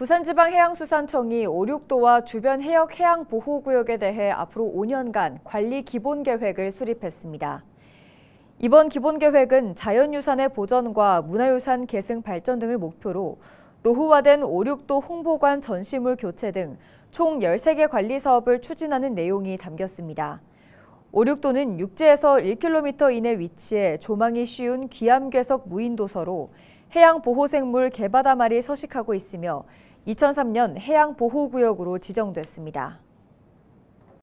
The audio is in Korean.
부산지방해양수산청이 오륙도와 주변 해역 해양보호구역에 대해 앞으로 5년간 관리 기본계획을 수립했습니다. 이번 기본계획은 자연유산의 보전과 문화유산 계승 발전 등을 목표로 노후화된 오륙도 홍보관 전시물 교체 등 총 13개 관리 사업을 추진하는 내용이 담겼습니다. 오륙도는 육지에서 1km 이내 위치해 조망이 쉬운 귀암괴석 무인도서로 해양보호생물 개바다말이 서식하고 있으며 2003년 해양보호구역으로 지정됐습니다.